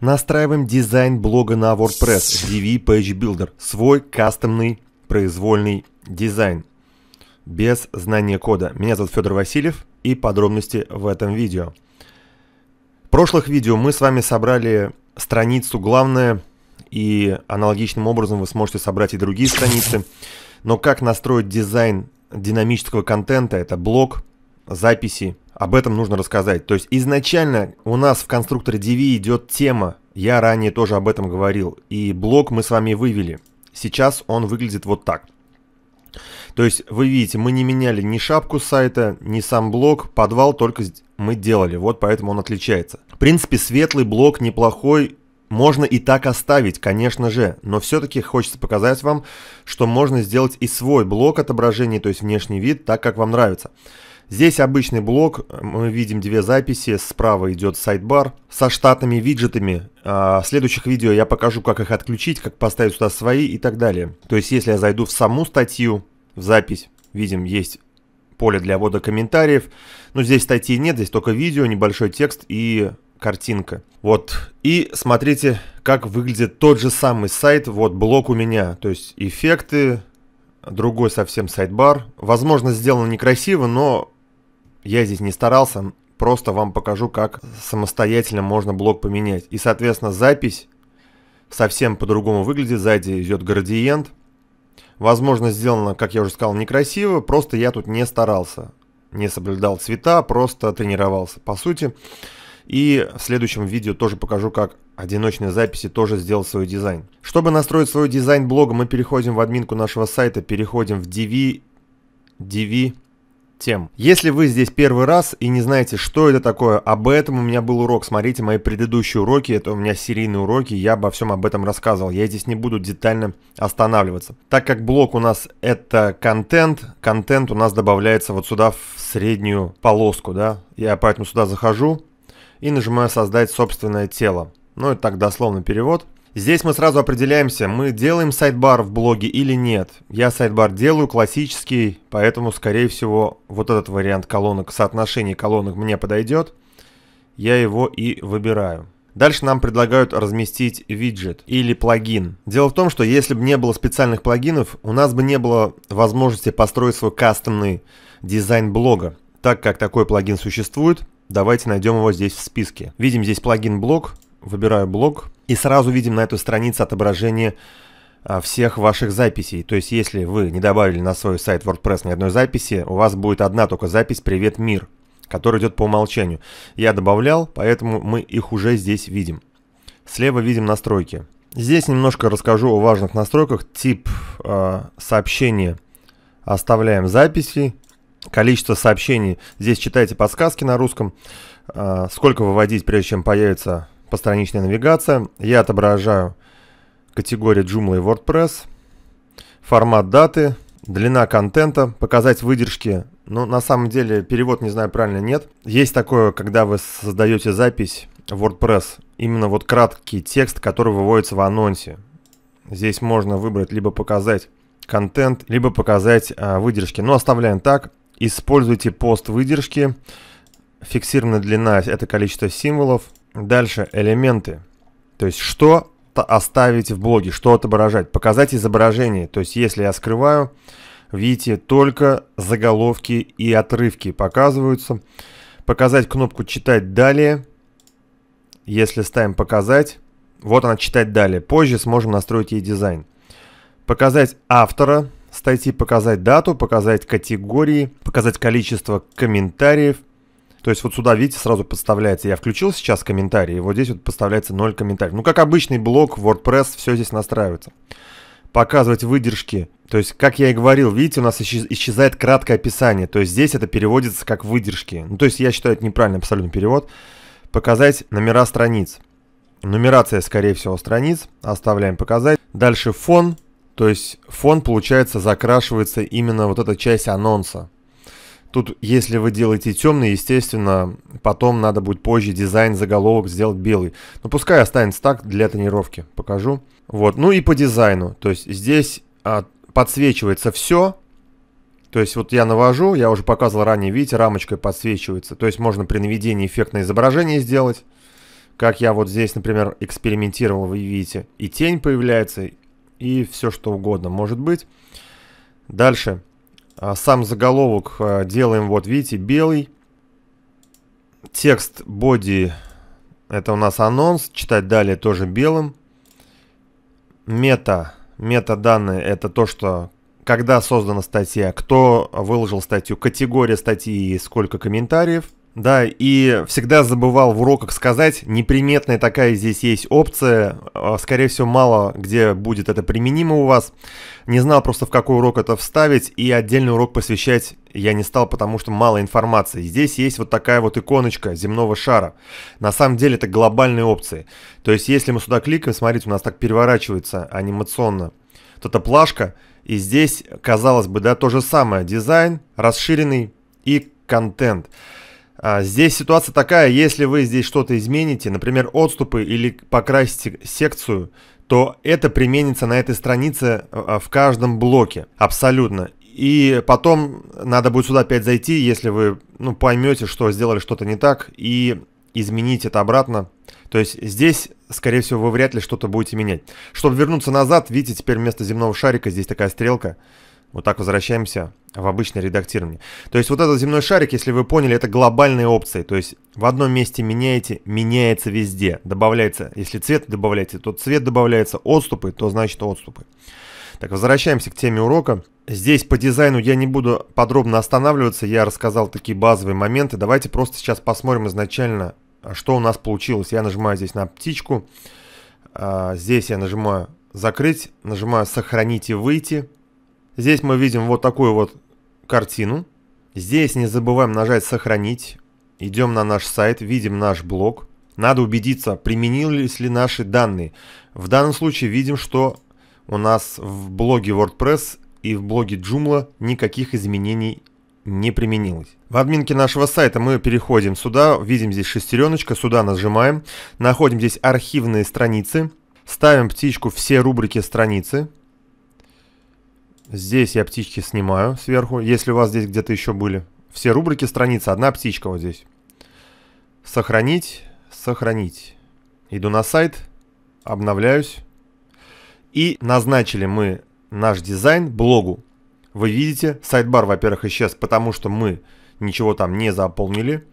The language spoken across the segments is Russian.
Настраиваем дизайн блога на WordPress, DV Page Builder, свой кастомный произвольный дизайн без знания кода. Меня зовут Федор Васильев и подробности в этом видео. В прошлых видео мы с вами собрали страницу главное и аналогичным образом вы сможете собрать и другие страницы. Но как настроить дизайн динамического контента, это блог, записи об этом нужно рассказать. То есть изначально у нас в конструкторе DV идет тема, я ранее тоже об этом говорил, и блок мы с вами вывели. Сейчас он выглядит вот так. То есть вы видите, мы не меняли ни шапку сайта, ни сам блок, подвал только мы делали, вот поэтому он отличается. В принципе, светлый блок неплохой, можно и так оставить, конечно же, но все-таки хочется показать вам, что можно сделать и свой блок отображения, то есть внешний вид, так как вам нравится. Здесь обычный блок, мы видим две записи, справа идет сайдбар со штатными виджетами. А, в следующих видео я покажу, как их отключить, как поставить сюда свои и так далее. То есть, если я зайду в саму статью, в запись, видим, есть поле для ввода комментариев. Но здесь статьи нет, здесь только видео, небольшой текст и картинка. Вот. И смотрите, как выглядит тот же самый сайт. Вот блок у меня. То есть эффекты, другой совсем сайт-бар. Возможно, сделано некрасиво, но я здесь не старался, просто вам покажу, как самостоятельно можно блок поменять. И, соответственно, запись совсем по-другому выглядит. Сзади идет градиент. Возможно, сделано, как я уже сказал, некрасиво, просто я тут не старался. Не соблюдал цвета, просто тренировался. По сути, и в следующем видео тоже покажу, как одиночные записи тоже сделать свой дизайн. Чтобы настроить свой дизайн блога, мы переходим в админку нашего сайта, переходим в DV, DV тем. Если вы здесь первый раз и не знаете, что это такое, об этом у меня был урок. Смотрите мои предыдущие уроки, это у меня серийные уроки, я обо всем об этом рассказывал. Я здесь не буду детально останавливаться. Так как блок у нас это контент, контент у нас добавляется вот сюда в среднюю полоску, да. Я поэтому сюда захожу и нажимаю «Создать собственное тело». Ну, это так дословный перевод – Здесь мы сразу определяемся, мы делаем сайдбар в блоге или нет. Я сайдбар делаю классический, поэтому, скорее всего, вот этот вариант колонок, соотношение колонок мне подойдет. Я его и выбираю. Дальше нам предлагают разместить виджет или плагин. Дело в том, что если бы не было специальных плагинов, у нас бы не было возможности построить свой кастомный дизайн блога. Так как такой плагин существует, давайте найдем его здесь в списке. Видим здесь плагин блог, выбираю блог и сразу видим на этой странице отображение а, всех ваших записей. То есть, если вы не добавили на свой сайт WordPress ни одной записи, у вас будет одна только запись «Привет, мир», которая идет по умолчанию. Я добавлял, поэтому мы их уже здесь видим. Слева видим настройки. Здесь немножко расскажу о важных настройках. Тип э, сообщения оставляем записи. Количество сообщений. Здесь читайте подсказки на русском. Э, сколько выводить, прежде чем появится постраничная навигация. Я отображаю категорию Joomla и WordPress, формат даты, длина контента, показать выдержки. Ну, на самом деле, перевод, не знаю, правильно, нет. Есть такое, когда вы создаете запись WordPress, именно вот краткий текст, который выводится в анонсе. Здесь можно выбрать либо показать контент, либо показать а, выдержки. Но оставляем так. Используйте пост выдержки. Фиксированная длина – это количество символов. Дальше элементы. То есть что -то оставить в блоге, что отображать. Показать изображение. То есть если я скрываю, видите, только заголовки и отрывки показываются. Показать кнопку «Читать далее». Если ставим «Показать», вот она «Читать далее». Позже сможем настроить ей дизайн. Показать автора статьи, показать дату, показать категории, показать количество комментариев, то есть вот сюда, видите, сразу подставляется, я включил сейчас комментарии, вот здесь вот подставляется 0 комментариев. Ну, как обычный блок WordPress, все здесь настраивается. Показывать выдержки. То есть, как я и говорил, видите, у нас исчезает краткое описание. То есть здесь это переводится как выдержки. Ну, то есть я считаю, это неправильный абсолютно перевод. Показать номера страниц. Нумерация, скорее всего, страниц. Оставляем показать. Дальше фон. То есть фон, получается, закрашивается именно вот эта часть анонса. Тут, если вы делаете темный, естественно, потом надо будет позже дизайн заголовок сделать белый. Но ну, пускай останется так для тренировки. Покажу. Вот. Ну и по дизайну. То есть здесь а, подсвечивается все. То есть вот я навожу, я уже показывал ранее, видите, рамочкой подсвечивается. То есть можно при наведении эффектное изображение сделать. Как я вот здесь, например, экспериментировал, вы видите, и тень появляется, и все что угодно может быть. Дальше. Дальше. А, сам заголовок а, делаем, вот видите, белый. Текст body, это у нас анонс, читать далее тоже белым. Мета, метаданные это то, что когда создана статья, кто выложил статью, категория статьи и сколько комментариев – да, и всегда забывал в уроках сказать, неприметная такая здесь есть опция, а, скорее всего, мало где будет это применимо у вас. Не знал просто, в какой урок это вставить, и отдельный урок посвящать я не стал, потому что мало информации. Здесь есть вот такая вот иконочка земного шара. На самом деле это глобальные опции. То есть, если мы сюда кликаем, смотрите, у нас так переворачивается анимационно. Вот эта плашка, и здесь, казалось бы, да, то же самое. Дизайн, расширенный и Контент. А, здесь ситуация такая, если вы здесь что-то измените, например, отступы или покрасите секцию, то это применится на этой странице а, а, в каждом блоке, абсолютно. И потом надо будет сюда опять зайти, если вы ну, поймете, что сделали что-то не так, и изменить это обратно. То есть здесь, скорее всего, вы вряд ли что-то будете менять. Чтобы вернуться назад, видите, теперь вместо земного шарика здесь такая стрелка. Вот так возвращаемся в обычное редактирование. То есть вот этот земной шарик, если вы поняли, это глобальные опции. То есть в одном месте меняете, меняется везде. Добавляется, если цвет добавляете, то цвет добавляется, отступы, то значит отступы. Так, возвращаемся к теме урока. Здесь по дизайну я не буду подробно останавливаться, я рассказал такие базовые моменты. Давайте просто сейчас посмотрим изначально, что у нас получилось. Я нажимаю здесь на птичку, а, здесь я нажимаю закрыть, нажимаю сохранить и выйти. Здесь мы видим вот такую вот картину. Здесь не забываем нажать «Сохранить». Идем на наш сайт, видим наш блог. Надо убедиться, применились ли наши данные. В данном случае видим, что у нас в блоге WordPress и в блоге Joomla никаких изменений не применилось. В админке нашего сайта мы переходим сюда, видим здесь шестереночка, сюда нажимаем, находим здесь архивные страницы, ставим птичку «Все рубрики страницы», Здесь я птички снимаю сверху, если у вас здесь где-то еще были. Все рубрики страницы, одна птичка вот здесь. Сохранить, сохранить. Иду на сайт, обновляюсь. И назначили мы наш дизайн блогу. Вы видите, сайт-бар, во-первых, исчез, потому что мы ничего там не заполнили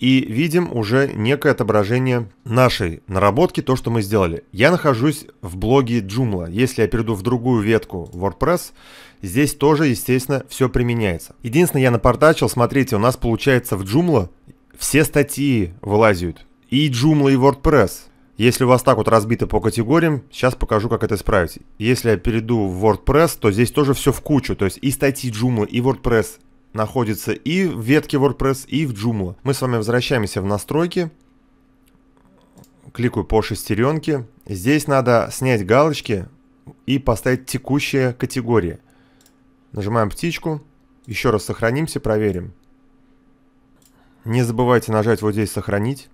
и видим уже некое отображение нашей наработки, то, что мы сделали. Я нахожусь в блоге Joomla. Если я перейду в другую ветку WordPress, здесь тоже, естественно, все применяется. Единственное, я напортачил, смотрите, у нас получается в Joomla все статьи вылазят. И Joomla, и WordPress. Если у вас так вот разбито по категориям, сейчас покажу, как это исправить. Если я перейду в WordPress, то здесь тоже все в кучу. То есть и статьи Joomla, и WordPress, находится и в ветке WordPress, и в Joomla. Мы с вами возвращаемся в настройки. Кликаю по шестеренке. Здесь надо снять галочки и поставить текущие категории, Нажимаем птичку. Еще раз сохранимся, проверим. Не забывайте нажать вот здесь «Сохранить».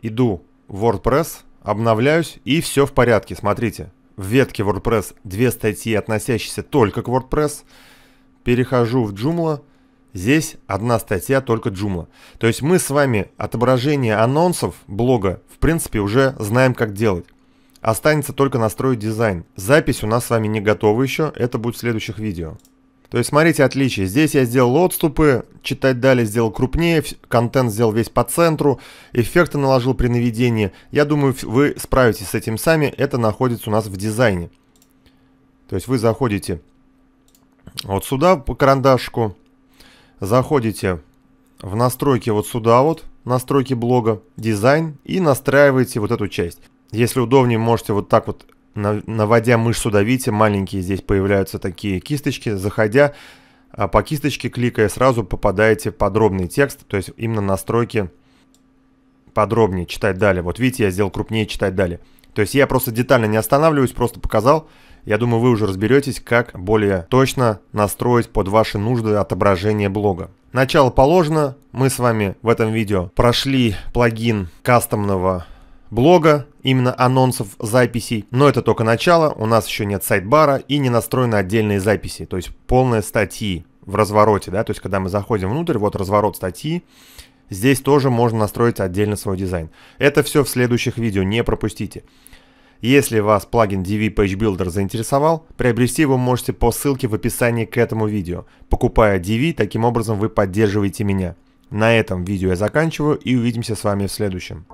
Иду в WordPress, обновляюсь, и все в порядке. Смотрите, в ветке WordPress две статьи, относящиеся только к WordPress – перехожу в Joomla, здесь одна статья только Joomla. То есть мы с вами отображение анонсов блога, в принципе, уже знаем, как делать. Останется только настроить дизайн. Запись у нас с вами не готова еще, это будет в следующих видео. То есть смотрите отличие. Здесь я сделал отступы, читать далее сделал крупнее, контент сделал весь по центру, эффекты наложил при наведении. Я думаю, вы справитесь с этим сами, это находится у нас в дизайне. То есть вы заходите вот сюда по карандашку заходите в настройки вот сюда вот, настройки блога, дизайн и настраиваете вот эту часть. Если удобнее, можете вот так вот, наводя мышь сюда, видите, маленькие здесь появляются такие кисточки, заходя а, по кисточке, кликая, сразу попадаете в подробный текст, то есть именно настройки подробнее читать далее. Вот видите, я сделал крупнее читать далее. То есть я просто детально не останавливаюсь, просто показал, я думаю, вы уже разберетесь, как более точно настроить под ваши нужды отображение блога. Начало положено. Мы с вами в этом видео прошли плагин кастомного блога, именно анонсов записей. Но это только начало, у нас еще нет сайт-бара и не настроены отдельные записи, то есть полные статьи в развороте, да, то есть когда мы заходим внутрь, вот разворот статьи, здесь тоже можно настроить отдельно свой дизайн. Это все в следующих видео, не пропустите. Если вас плагин DV Page Builder заинтересовал, приобрести его можете по ссылке в описании к этому видео. Покупая DV, таким образом вы поддерживаете меня. На этом видео я заканчиваю и увидимся с вами в следующем.